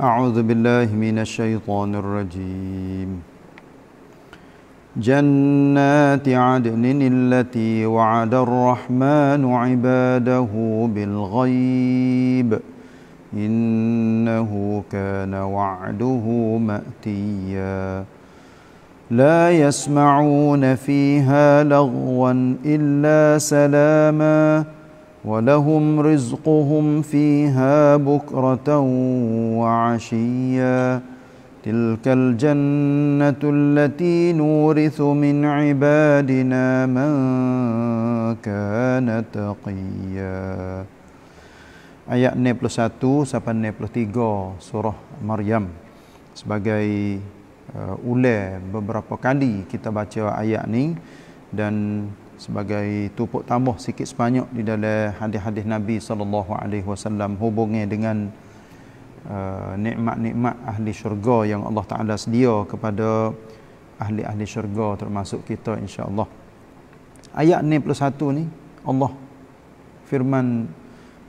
أعوذ بالله من الشيطان الرجيم جنات عدن التي وعد الرحمن عباده بالغيب إنه كان وعده مأتيا لا يسمعون فيها لغوا إلا سلاماً ولهم رزقهم فيها بكرة وعشيا تلك الجنة التي نورث من عبادنا من كان تقيا Ayat 91 sampai tiga surah Maryam sebagai uh, ulah beberapa kali kita baca ayat ni dan sebagai tupuk tambah sikit sebanyak di dalam hadis-hadis Nabi sallallahu alaihi wasallam hubungnya dengan uh, nikmat-nikmat ahli syurga yang Allah Taala sedia kepada ahli-ahli syurga termasuk kita insya-Allah. Ayat 61 ni Allah firman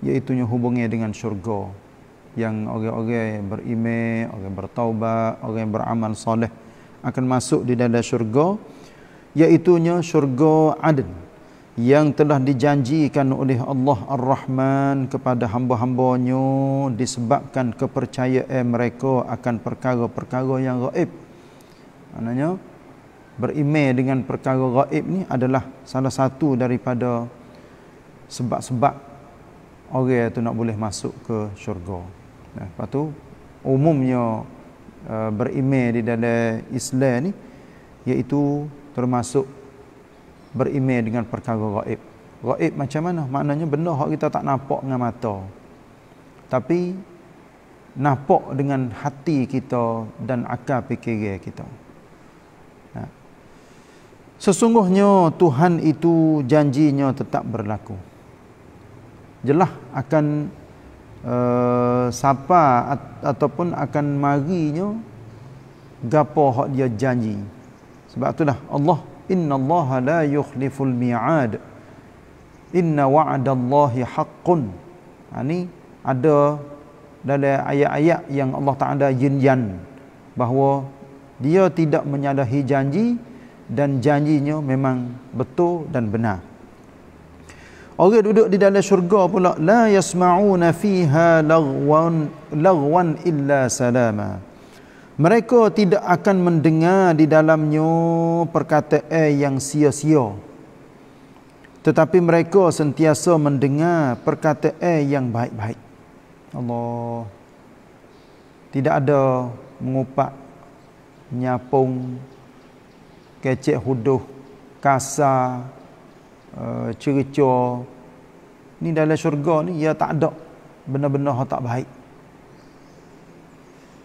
iaitu hubungnya dengan syurga yang orang-orang beriman, orang bertaubat, orang beramal soleh akan masuk di dalam syurga iaitunya syurga Aden yang telah dijanjikan oleh Allah Ar-Rahman kepada hamba-hambanya disebabkan kepercayaan mereka akan perkara-perkara yang gaib. Maknanya beriman dengan perkara gaib ni adalah salah satu daripada sebab-sebab orang itu nak boleh masuk ke syurga. Nah, lepas tu umumnya uh, beriman di dalam Islam ni iaitu termasuk berimej dengan perkara gaib. Gaib macam mana? Maknanya benda hak kita tak nampak dengan mata. Tapi nampak dengan hati kita dan akal fikiran kita. Ha. Sesungguhnya Tuhan itu janjinya tetap berlaku. Jelah akan uh, sapa ataupun akan marinya gapo hak dia janji. Sebab itulah Allah Inna Allah la yukhliful mi'ad Inna wa'adallahi haqqun ha, Ini ada dalam ayat-ayat yang Allah Ta'ala jinjan Bahawa dia tidak menyalahi janji Dan janjinya memang betul dan benar Orang yang duduk di dalam syurga pula La yasma'una fiha lagwan, lagwan illa salamah mereka tidak akan mendengar di dalamnya perkataan yang sia-sia. Tetapi mereka sentiasa mendengar perkataan yang baik-baik. Allah tidak ada mengupak, nyapung, kecek huduh, kasar, eh, cerca. Ini dalam syurga ni, ia ya tak ada. Benar-benar tak baik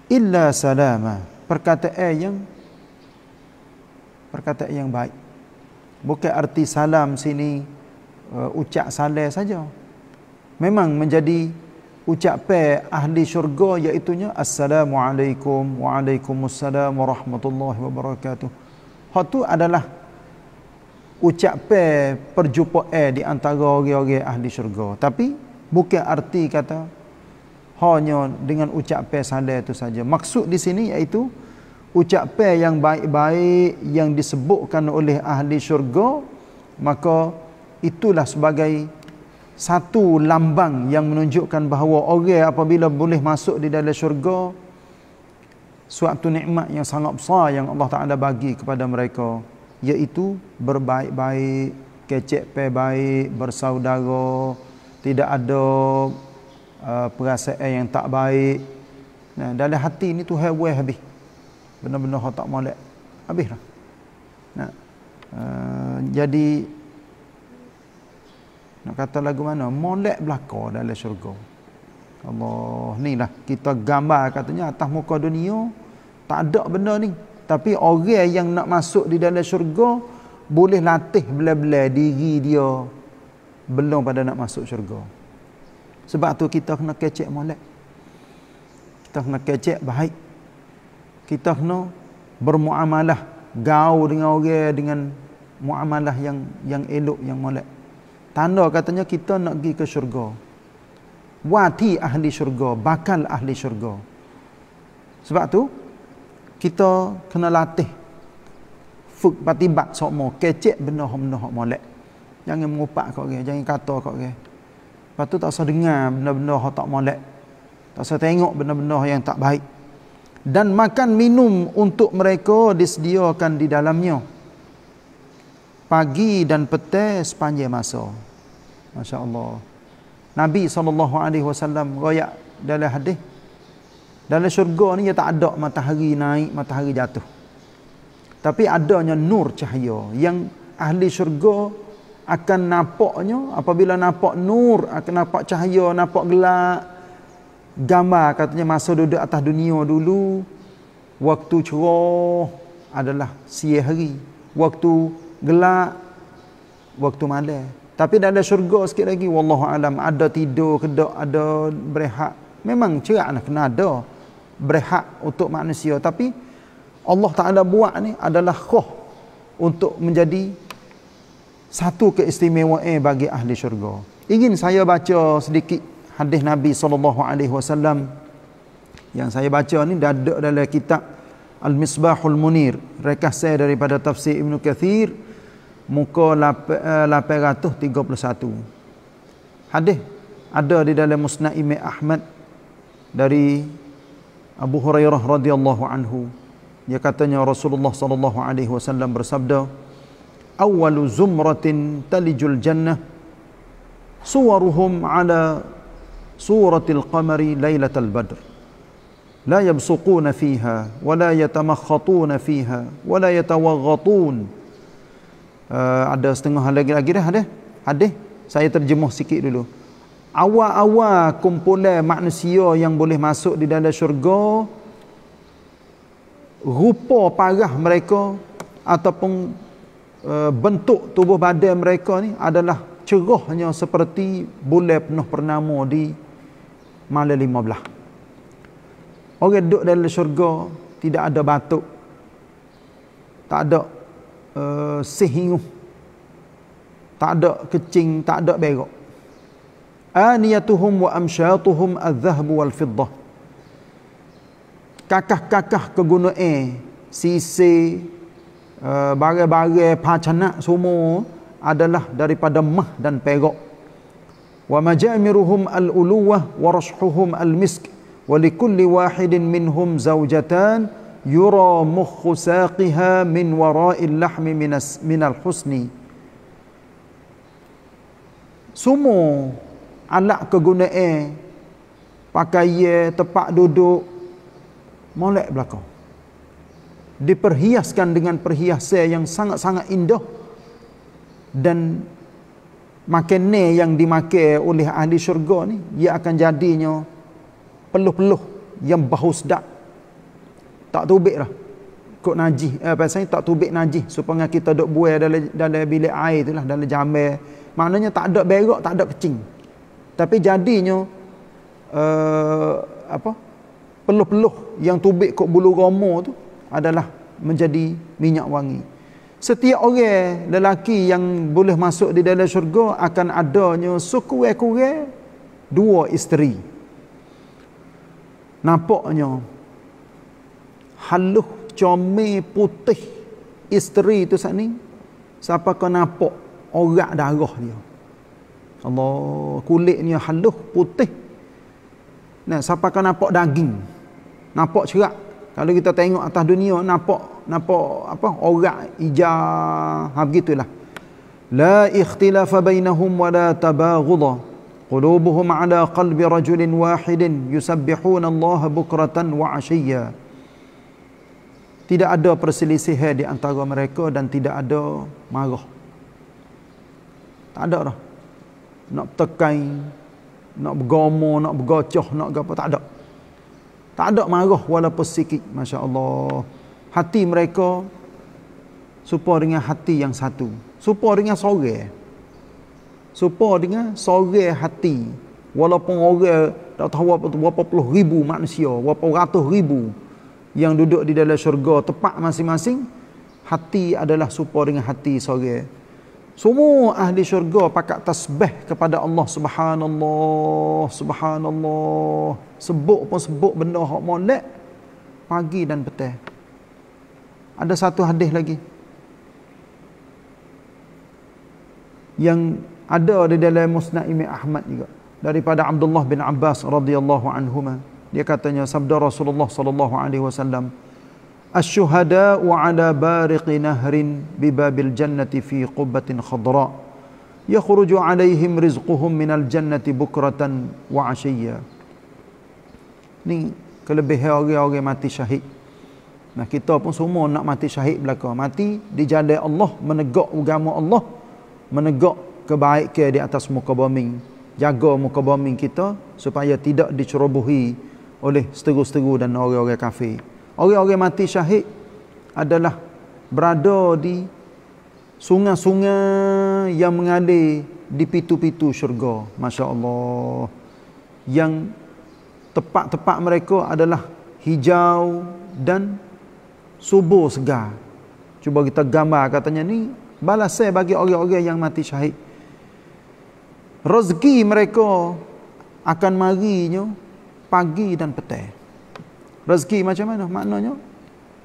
illa salama perkataan yang perkataan yang baik bukan arti salam sini uh, ucap salam saja memang menjadi ucapan ahli syurga iaitu nya assalamualaikum waalaikumsalam warahmatullahi wabarakatuh hak tu adalah ucapan perjumpaan di antara orang-orang ahli syurga tapi bukan arti kata hanya dengan ucapan salam itu saja. Maksud di sini iaitu ucapan yang baik-baik yang disebutkan oleh ahli syurga maka itulah sebagai satu lambang yang menunjukkan bahawa orang apabila boleh masuk di dalam syurga suatu nikmat yang sangat besar yang Allah Taala bagi kepada mereka iaitu berbaik-baik, kecek baik, bersaudara, tidak ada uh, perasaan yang tak baik nah, dalam hati ni tu hewe habis benar-benar tak molek habis lah nah, uh, jadi nak kata lagu mana molek belaka dalam syurga Allah ni lah kita gambar katanya atas muka dunia tak ada benda ni tapi orang yang nak masuk di dalam syurga boleh latih bela-bela diri dia belum pada nak masuk syurga. Sebab tu kita kena kecek molek. Kita kena kecek baik. Kita kena bermuamalah gaul dengan orang dengan muamalah yang yang elok yang molek. Tanda katanya kita nak pergi ke syurga. Wati ahli syurga, bakal ahli syurga. Sebab tu kita kena latih fuk patibat sok mo kecek benar-benar molek. Jangan mengupak kau orang, jangan kata kau orang. Lepas tu tak usah dengar benda-benda yang tak molek. Tak usah tengok benda-benda yang tak baik. Dan makan minum untuk mereka disediakan di dalamnya. Pagi dan petang sepanjang masa. Masya Allah. Nabi SAW royak dalam hadis. Dalam syurga ni dia tak ada matahari naik, matahari jatuh. Tapi adanya nur cahaya yang ahli syurga akan nampaknya apabila nampak nur akan nampak cahaya nampak gelap gambar katanya masa duduk atas dunia dulu waktu cerah adalah siang hari waktu gelap waktu malam tapi dalam syurga sikit lagi wallahu alam ada tidur kedok ada berehat memang cerah nak kena ada berehat untuk manusia tapi Allah Taala buat ni adalah khuh untuk menjadi satu keistimewaan bagi ahli syurga. Ingin saya baca sedikit hadis Nabi saw yang saya baca ni ada dalam kitab Al-Misbahul Munir, rekah saya daripada tafsir Ibn Kathir muka 831. Eh, hadis ada di dalam Musnad Imam Ahmad dari Abu Hurairah radhiyallahu anhu. Dia katanya Rasulullah saw bersabda, Awal zumratin talijul jannah suwaruhum ala Qamar qamari al badr لا يبصقون فيها ولا يتمخطون فيها ولا يتوغطون uh, ada setengah lagi lagi dah ada ada saya terjemuh sikit dulu awal-awal kumpulan manusia yang boleh masuk di dalam syurga rupa parah mereka ataupun Eh, bentuk tubuh badan mereka ni adalah cerahnya seperti bulan penuh purnama di malam 15. Orang duduk dalam syurga tidak ada batuk. Tak ada uh, Tak ada kecing, tak ada berak. Aniyatuhum wa amshatuhum az-zahab wal fiddah. Kakah-kakah kegunaan, sisi, Eh, barang-barang pacana semua adalah daripada mah dan perak wa majamiruhum al-uluwa wa rashuhum al-misk wa likulli wahidin minhum zaujatan yura mukhu saqiha min wara'il lahmi min al-husni semua alat kegunaan pakaian tempat duduk molek belakang diperhiaskan dengan perhiasan yang sangat-sangat indah dan makin ni yang dimakai oleh ahli syurga ni ia akan jadinya peluh-peluh yang bau sedap tak tubik lah Kok najih eh, saya tak tubik najih supaya kita dok buai dalam, dalam bilik air itulah dalam jamir maknanya tak ada berok tak ada kecing tapi jadinya uh, apa peluh-peluh yang tubik kok bulu romo tu adalah menjadi minyak wangi. Setiap orang lelaki yang boleh masuk di dalam syurga akan adanya sekurang-kurang dua isteri. Nampaknya haluh comel putih isteri itu saat ini siapa kau nampak orang darah dia. Allah kulitnya haluh putih. Nah, siapa kau nampak daging? Nampak cerak kalau kita tengok atas dunia nampak nampak apa orang hijau ha begitulah. La ikhtilafa bainahum wa la tabaghudha. Qulubuhum ala qalbi rajulin wahidin yusabbihuna Allah bukratan wa ashiya. Tidak ada perselisihan di antara mereka dan tidak ada marah. Tak ada dah. Nak tekan, nak bergomo, nak bergocoh, nak apa tak ada. Tak ada marah walaupun sikit. Masya Allah. Hati mereka supa dengan hati yang satu. Supa dengan sore. Supa dengan sore hati. Walaupun orang tak tahu berapa, berapa puluh ribu manusia, berapa ratus ribu yang duduk di dalam syurga tepat masing-masing, hati adalah supa dengan hati sore. Semua ahli syurga pakat tasbih kepada Allah Subhanallah Subhanallah Sebut pun sebut benda hak molek Pagi dan petang Ada satu hadis lagi Yang ada di dalam Musnad Imam Ahmad juga daripada Abdullah bin Abbas radhiyallahu anhuma dia katanya sabda Rasulullah sallallahu alaihi wasallam الشهداء على بارق نهر بباب الجنة في قبة خضراء يخرج عليهم رزقهم من الجنة بكرة وعشية ni kelebihan orang-orang mati syahid. Nah kita pun semua nak mati syahid belaka. Mati di jalan Allah, menegak agama Allah, menegak kebaikan di atas muka bumi. Jaga muka bumi kita supaya tidak dicerobohi oleh seteru-seteru dan orang-orang kafir. Orang-orang mati syahid adalah berada di sungai-sungai yang mengalir di pitu-pitu syurga. Masya Allah. Yang tepat-tepat mereka adalah hijau dan subur segar. Cuba kita gambar katanya ni balas bagi orang-orang yang mati syahid. Rezeki mereka akan marinya pagi dan petang rezeki macam mana maknanya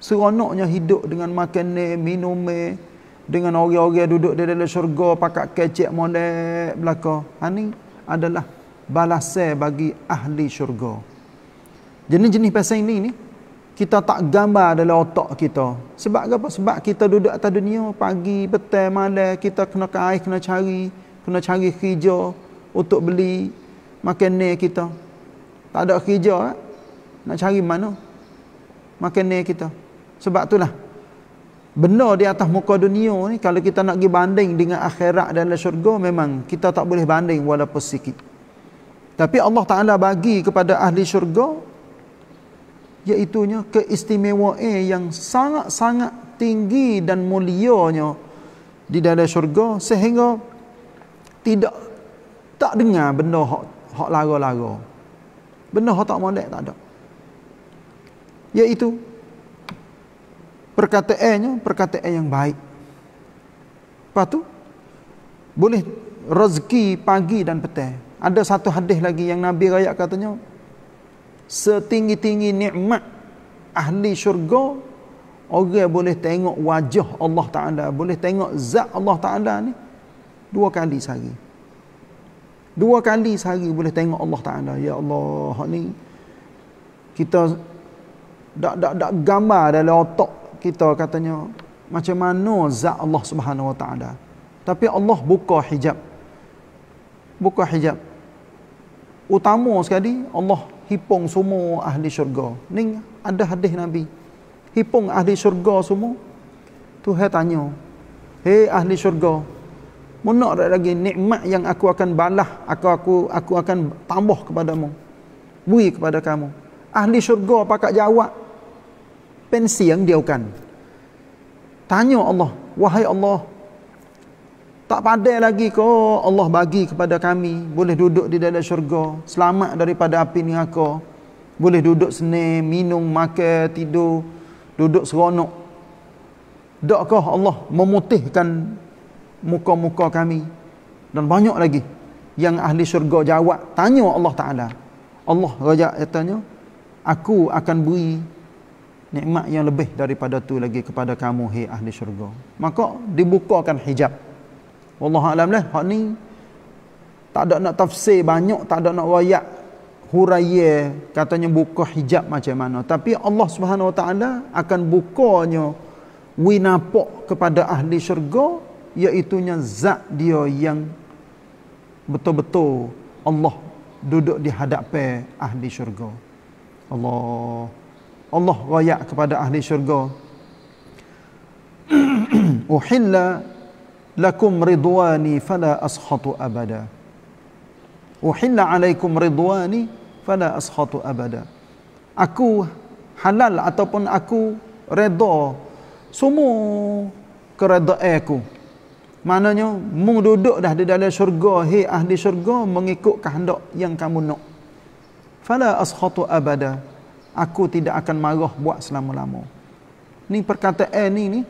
seronoknya hidup dengan makan ni minum ni dengan orang-orang duduk di dalam syurga pakat kecek molek belaka ini ha, adalah balasan bagi ahli syurga jenis-jenis pasal ini ini kita tak gambar dalam otak kita sebab apa sebab kita duduk atas dunia pagi petang malam kita kena kain kena cari kena cari kerja untuk beli makan ni kita tak ada kerja eh? nak cari mana makan ni kita sebab itulah benda di atas muka dunia ni kalau kita nak pergi banding dengan akhirat dan syurga memang kita tak boleh banding walaupun sikit tapi Allah Ta'ala bagi kepada ahli syurga iaitunya keistimewaan yang sangat-sangat tinggi dan mulianya di dalam syurga sehingga tidak tak dengar benda hak hak lara-lara benda hak tak molek tak ada yaitu perkataannya perkataan e yang baik. Apa tu? Boleh rezeki pagi dan petang. Ada satu hadis lagi yang Nabi raya katanya setinggi-tinggi nikmat ahli syurga orang boleh tengok wajah Allah Taala, boleh tengok zat Allah Taala ni dua kali sehari. Dua kali sehari boleh tengok Allah Taala. Ya Allah, ni kita dak dak dak gambar dalam otak kita katanya macam mana zat Allah Subhanahu Wa Taala. Tapi Allah buka hijab. Buka hijab. Utama sekali Allah hipung semua ahli syurga. Ning ada hadis Nabi. Hipung ahli syurga semua. Tuhan tanya, "Hei ahli syurga, mana ada lagi nikmat yang aku akan balah, aku aku aku akan tambah kepadamu. Bui kepada kamu." Ahli syurga pakak jawab, ป็นเสียงเดียวกันทานยอัลลอฮ์วะฮายอัลลอฮ์ tak pandai lagi ko Allah bagi kepada kami boleh duduk di dalam syurga selamat daripada api neraka boleh duduk seni, minum makan tidur duduk seronok dakkah Allah memutihkan muka-muka kami dan banyak lagi yang ahli syurga jawab tanya Allah Taala Allah raja katanya eh, aku akan beri nikmat yang lebih daripada tu lagi kepada kamu hei ahli syurga maka dibukakan hijab wallahu alam lah hak ni tak ada nak tafsir banyak tak ada nak wayak huraiye. katanya buka hijab macam mana tapi Allah Subhanahu Wa Taala akan bukanya winapok kepada ahli syurga iaitu nya zat dia yang betul-betul Allah duduk di hadapan ahli syurga Allah Allah wayak kepada ahli syurga uhilla lakum ridwani fala ashatu abada uhilla alaikum ridwani fala ashatu abada aku halal ataupun aku redha semua keredaan eh aku maknanya mu duduk dah di dalam syurga hei ahli syurga mengikut kehendak yang kamu nak fala ashatu abada aku tidak akan marah buat selama-lama. Ni perkataan eh, ni ni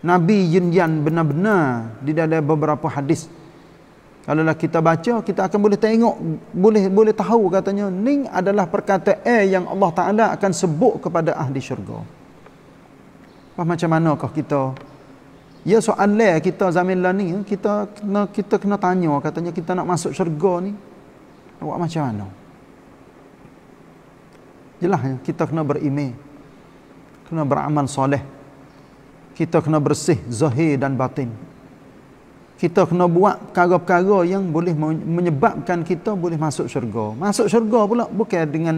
Nabi Yunyan benar-benar di dalam beberapa hadis. Kalaulah kita baca kita akan boleh tengok boleh boleh tahu katanya ni adalah perkataan eh, yang Allah Taala akan sebut kepada ahli syurga. Apa macam manakah kita Ya soalnya kita zaman la ni kita kena, kita kena tanya katanya kita nak masuk syurga ni awak macam mana? Jelah kita kena berime, Kena beraman soleh. Kita kena bersih zahir dan batin. Kita kena buat perkara-perkara yang boleh menyebabkan kita boleh masuk syurga. Masuk syurga pula bukan dengan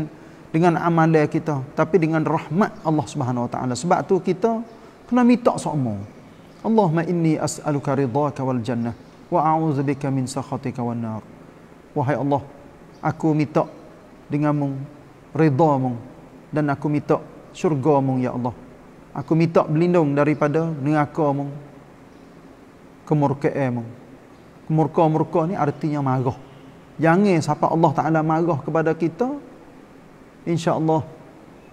dengan amalan kita tapi dengan rahmat Allah Subhanahu Wa Taala. Sebab tu kita kena minta sokmo. Allahumma inni as'aluka ridhaka wal jannah wa a'udzu bika min sakhatika wan nar. Wahai Allah, aku minta denganmu ridhamu dan aku minta syurgamu ya Allah aku minta berlindung daripada nerakamu kemurkaanmu kemurka-murka ni artinya marah jangan siapa Allah Ta'ala marah kepada kita insyaAllah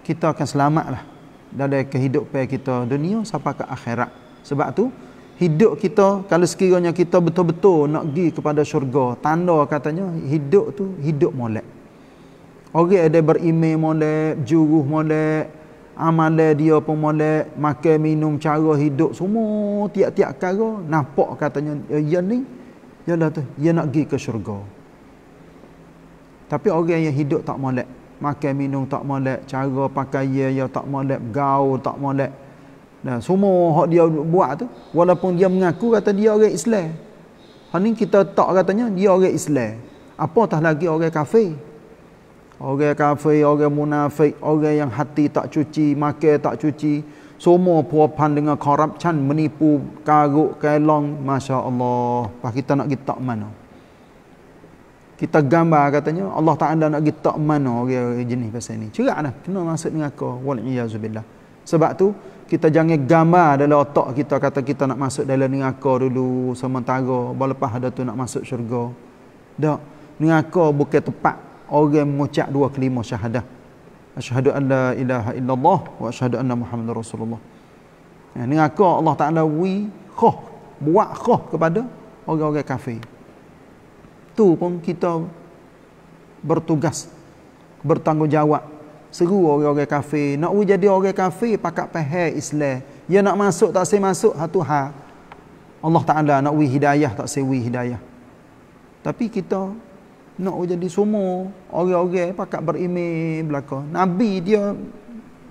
kita akan selamat lah dari kehidupan kita dunia sampai ke akhirat sebab tu hidup kita kalau sekiranya kita betul-betul nak pergi kepada syurga tanda katanya hidup tu hidup molek Orang ada beriman molek, juruh molek, amal dia pun molek, makan, minum, cara hidup semua tiap-tiap kara nampak katanya ya, ya ni ialah ya tu dia ya nak pergi ke syurga. Tapi orang yang hidup tak molek, makan minum tak molek, cara pakaian dia tak molek, gaul tak molek. nah, semua hak dia buat tu walaupun dia mengaku kata dia orang Islam. Hari ni kita tak katanya dia orang Islam. Apatah lagi orang kafir. Orang kafir, orang munafik, orang yang hati tak cuci, makan tak cuci. Semua puapan dengan corruption, menipu, karuk, kelong. Masya Allah. Pak kita nak kita mana? Kita gambar katanya, Allah tak ada nak kita mana orang jenis pasal ni. Cerak lah. Kena masuk dengan kau. Walaikiyazubillah. Sebab tu, kita jangan gambar dalam otak kita kata kita nak masuk dalam neraka dulu sementara berlepas ada tu nak masuk syurga. Tak. Neraka bukan tempat orang yang mengucap dua kelima syahadah asyhadu an la ilaha illallah wa asyhadu anna muhammadar rasulullah ya, ni aku Allah Taala wi khah buat khah kepada orang-orang kafir tu pun kita bertugas bertanggungjawab seru orang-orang kafir nak wujud jadi orang kafir pakak pehe Islam ya nak masuk tak saya masuk ha tu ha Allah Taala nak wi hidayah tak saya wi hidayah tapi kita nak jadi semua orang-orang pakat berimej belaka. Nabi dia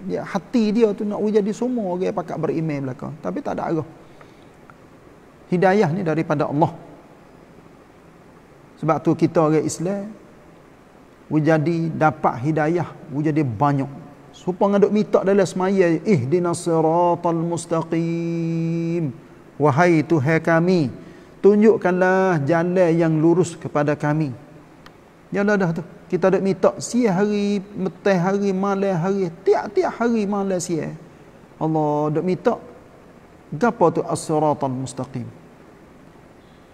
dia hati dia tu nak jadi semua orang pakat berimej belaka. Tapi tak ada arah. Hidayah ni daripada Allah. Sebab tu kita orang Islam jadi dapat hidayah, jadi banyak. Supa ngan duk minta dalam semaya ihdinas siratal mustaqim. Wahai Tuhan kami, tunjukkanlah jalan yang lurus kepada kami. Jalan ya, dah tu. Kita ada minta siang hari, petang hari, malam hari, tiap-tiap hari malam siang. Allah dok minta gapo tu as-siratal mustaqim.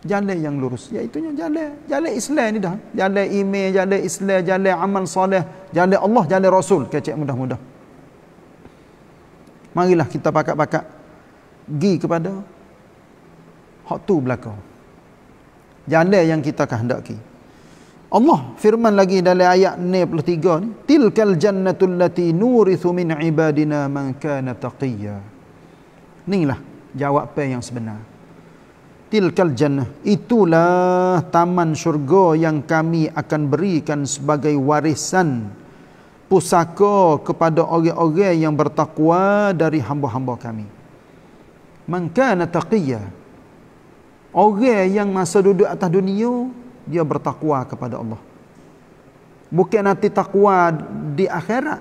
Jalan yang lurus, iaitu ya, jalan jalan Islam ni dah. Jalan iman, jalan Islam, jalan amal soleh, jalan Allah, jalan Rasul, Kecik mudah-mudah. Marilah kita pakak-pakak gi kepada hak tu belakang. Jalan yang kita kehendaki. Allah firman lagi dalam ayat 93 ni tilkal jannatul lati nurithu min ibadina man kana taqiyya inilah jawapan yang sebenar tilkal jannah itulah taman syurga yang kami akan berikan sebagai warisan pusaka kepada orang-orang yang bertakwa dari hamba-hamba kami man kana taqiyya orang yang masa duduk atas dunia dia bertakwa kepada Allah. Bukan nanti takwa di akhirat.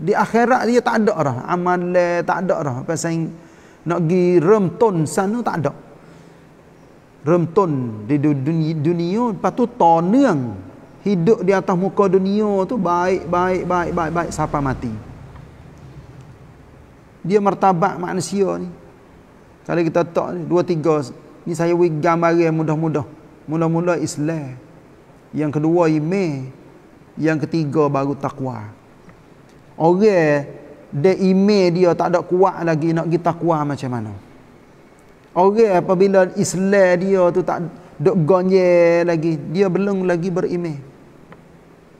Di akhirat dia tak ada dah. Amal tak ada dah. Pasal nak pergi remton sana tak ada. Remton di dunia, dunia lepas tu toneng. Hidup di atas muka dunia tu baik, baik, baik, baik, baik. Siapa mati. Dia mertabak manusia ni. Kalau kita tak dua, tiga. Ni saya gambar yang mudah-mudah mula-mula Islam yang kedua iman yang ketiga baru takwa orang dia iman dia tak ada kuat lagi nak pergi takwa macam mana orang apabila Islam dia tu tak dok gonye lagi dia belum lagi beriman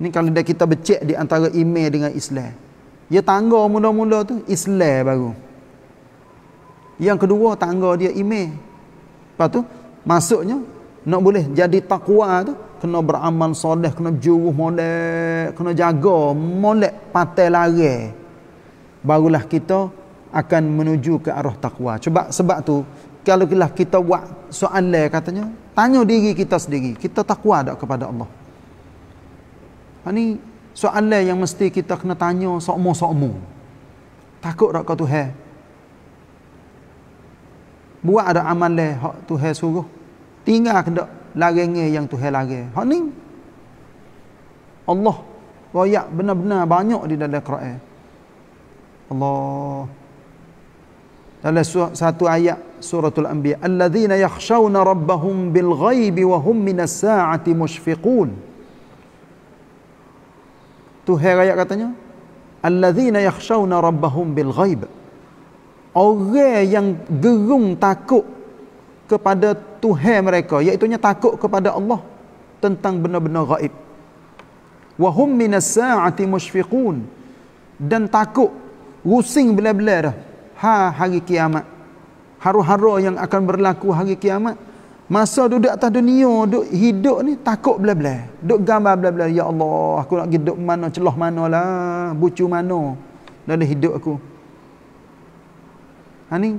ni kalau dah kita becek di antara iman dengan Islam dia tangga mula-mula tu Islam baru yang kedua tangga dia iman lepas tu maksudnya nak boleh jadi takwa tu kena beramal soleh kena juruh molek kena jaga molek patah lari barulah kita akan menuju ke arah takwa cuba sebab tu kalau kita kita buat soalan katanya tanya diri kita sendiri kita takwa tak kepada Allah ini ha, soalan yang mesti kita kena tanya sokmo-sokmo takut tak kau tu buat ada amal leh hak tu suruh Tinggal ke larangan yang Tuhan larang. Hak ni. Allah royak benar-benar banyak di dalam Quran. Allah. Dalam satu ayat surah al Anbiya, "Alladzina yakhshawna rabbahum bil ghaibi wa hum min as-sa'ati mushfiqun." Tuhan ayat katanya, "Alladzina yakhshawna rabbahum bil ghaib." Orang yang gerung takut kepada Tuhan mereka iaitu takut kepada Allah tentang benda-benda gaib wa hum minas-sa'ati mushfiqun dan takut rusing bila-bila dah ha hari kiamat haru-haru yang akan berlaku hari kiamat masa duduk atas dunia duduk hidup ni takut bila-bila duduk gambar bila-bila ya Allah aku nak hidup mana celah mana lah bucu mana dalam hidup aku ha ni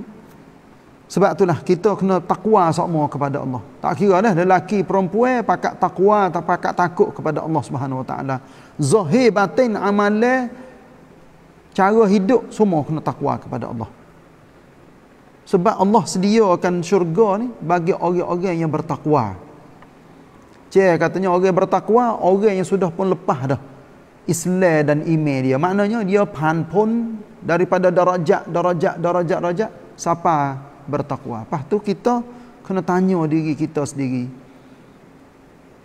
sebab itulah kita kena takwa semua kepada Allah. Tak kira dah lelaki perempuan pakat takwa atau pakat takut kepada Allah Subhanahu Wa Taala. Zahir batin amale cara hidup semua kena takwa kepada Allah. Sebab Allah sediakan syurga ni bagi orang-orang yang bertakwa. Cik katanya orang yang bertakwa, orang yang sudah pun lepas dah. Islam dan iman dia. Maknanya dia pun daripada darajat, darajat, darajat, darajat. Siapa bertakwa. Lepas tu kita kena tanya diri kita sendiri.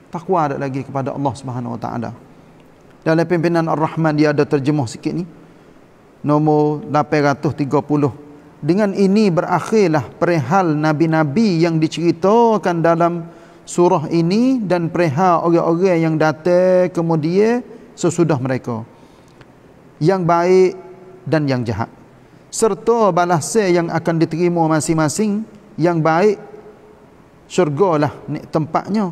Takwa ada lagi kepada Allah Subhanahu Wa Taala. Dalam pimpinan Ar-Rahman dia ada terjemah sikit ni. Nomor 830. Dengan ini berakhirlah perihal nabi-nabi yang diceritakan dalam surah ini dan perihal orang-orang yang datang kemudian sesudah mereka. Yang baik dan yang jahat serta balas yang akan diterima masing-masing yang baik syurgalah tempatnya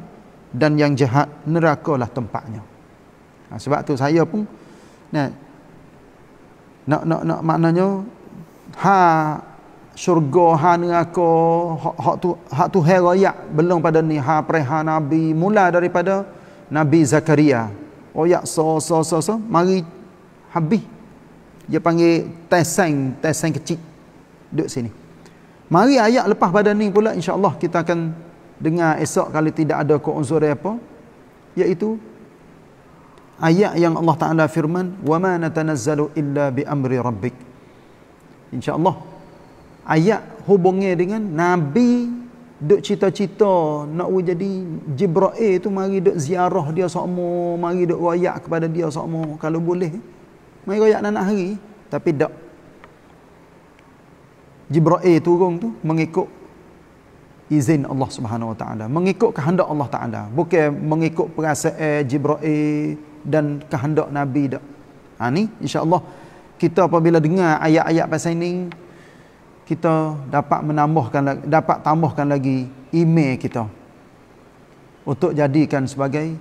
dan yang jahat nerakalah tempatnya nah, ha, sebab tu saya pun nak nak nak, nak maknanya ha syurga ha neraka hak hak tu hak tu heraya belum pada ni ha preha nabi mula daripada nabi zakaria oh ya so so so so mari habis dia panggil tesang tesang kecil duduk sini mari ayat lepas badan ni pula insyaAllah kita akan dengar esok kalau tidak ada keunsur apa iaitu ayat yang Allah Ta'ala firman wa ma natanazzalu illa bi amri rabbik insyaAllah ayat hubungnya dengan Nabi duk cita-cita nak jadi Jibra'il tu mari duk ziarah dia semua, mari duk rayak kepada dia semua kalau boleh Mari royak anak hari tapi dak. Jibril turun tu mengikut izin Allah Subhanahu Wa Taala, mengikut kehendak Allah Taala, bukan mengikut perasaan Jibril dan kehendak Nabi dak. Ha ni insya-Allah kita apabila dengar ayat-ayat pasal ini kita dapat menambahkan dapat tambahkan lagi iman kita untuk jadikan sebagai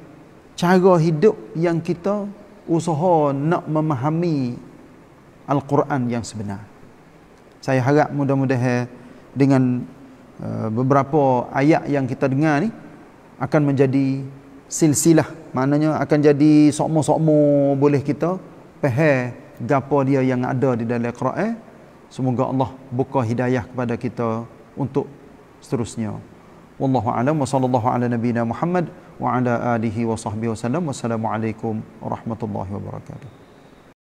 cara hidup yang kita usaha nak memahami Al-Quran yang sebenar. Saya harap mudah-mudahan dengan eh, beberapa ayat yang kita dengar ni akan menjadi silsilah. Maknanya akan jadi sokmo-sokmo boleh kita faham gapo dia yang ada di dalam Al-Quran. Semoga Allah buka hidayah kepada kita untuk seterusnya. Wallahu a'lam wa sallallahu ala nabiyyina Muhammad wa ala alihi wa sahbihi wasallam. Wassalamualaikum warahmatullahi wabarakatuh.